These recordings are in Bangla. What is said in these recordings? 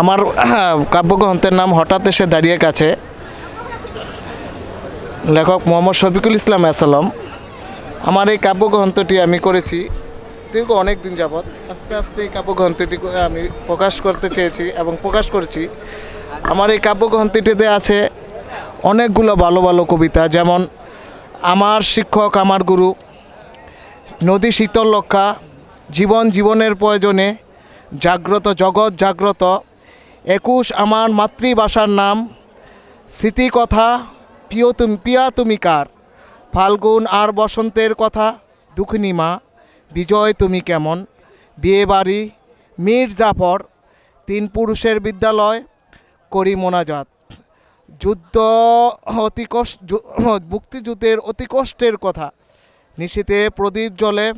আমার কাব্যগ্রন্থের নাম হঠাৎ এসে দাঁড়িয়ে কাছে লেখক মোহাম্মদ শফিকুল ইসলাম আসালাম আমার এই কাব্যগ্রন্থটি আমি করেছি দীর্ঘ অনেক দিন যাবৎ আস্তে আস্তে এই কাব্যগ্রন্থটি আমি প্রকাশ করতে চেয়েছি এবং প্রকাশ করছি আমার এই কাব্যগ্রন্থটিতে আছে অনেকগুলো ভালো ভালো কবিতা যেমন আমার শিক্ষক আমার গুরু নদী শীতল লক্ষা জীবন জীবনের প্রয়োজনে জাগ্রত জগৎ জাগ্রত একুশ আমার মাতৃভাষার নাম স্মৃতিকথা প্রিয় তুমি পিয়া তুমি কার ফাল্গুন আর বসন্তের কথা দুঃখিনী মা বিজয় তুমি কেমন বিয়েবাড়ি মীর জাফর তিন পুরুষের বিদ্যালয় করি মোনাজাত যুদ্ধ অতি কষ্ট মুক্তিযুদ্ধের অতি কষ্টের কথা নিশীতে প্রদীপ জলে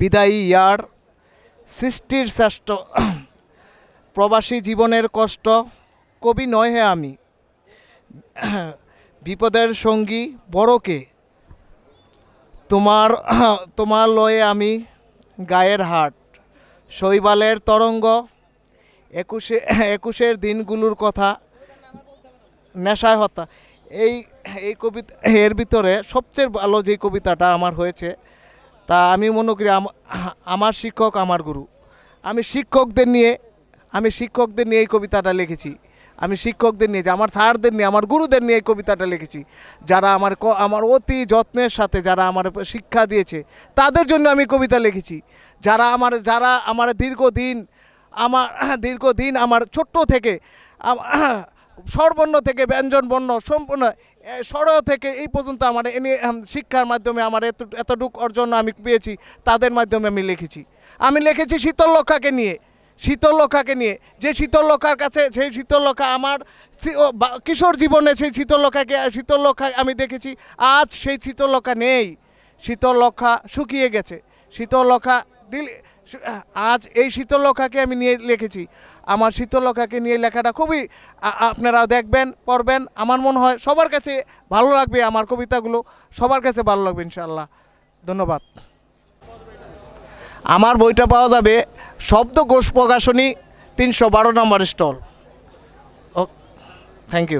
বিদায়ী ইয়ার সৃষ্টির শ্রেষ্ঠ প্রবাসী জীবনের কষ্ট কবি নয় হে আমি বিপদের সঙ্গী বড়কে তোমার তোমার লয়ে আমি গায়ের হাট শৈবালের তরঙ্গ একুশে একুশের দিনগুলোর কথা নেশায় হতা এই এই কবিতা এর ভিতরে সবচেয়ে ভালো যে কবিতাটা আমার হয়েছে তা আমি মনে করি আমার শিক্ষক আমার গুরু আমি শিক্ষকদের নিয়ে আমি শিক্ষকদের নিয়ে এই কবিতাটা লিখেছি আমি শিক্ষকদের নিয়ে যে আমার স্যারদের নিয়ে আমার গুরুদের নিয়ে এই কবিতাটা লিখেছি যারা আমার আমার অতি যত্নের সাথে যারা আমার শিক্ষা দিয়েছে তাদের জন্য আমি কবিতা লিখেছি যারা আমার যারা আমার দীর্ঘদিন আমার দীর্ঘদিন আমার ছোট্ট থেকে স্বরবর্ণ থেকে ব্যঞ্জনবর্ণ সম্পূর্ণ স্বর থেকে এই পর্যন্ত আমার এনে শিক্ষার মাধ্যমে আমার এত এতটুকু অর্জন আমি পেয়েছি তাদের মাধ্যমে আমি লিখেছি আমি লিখেছি লক্ষাকে নিয়ে শীতলক্ষাকে নিয়ে যে শীতলক্ষার কাছে সেই শীতলক্ষা আমার কিশোর জীবনে সেই শীতলক্ষাকে শীতলক্ষা আমি দেখেছি আজ সেই শীতলক্ষা নেই শীতলক্ষা শুকিয়ে গেছে শীতলক্ষা আজ এই শীতলক্ষাকে আমি নিয়ে লিখেছি আমার শীতলক্ষাকে নিয়ে লেখাটা খুবই আপনারা দেখবেন পড়বেন আমার মনে হয় সবার কাছে ভালো লাগবে আমার কবিতাগুলো সবার কাছে ভালো লাগবে ইনশাল্লাহ ধন্যবাদ আমার বইটা পাওয়া যাবে শব্দকোষ প্রকাশনী তিনশো বারো নম্বর স্টল ও থ্যাংক ইউ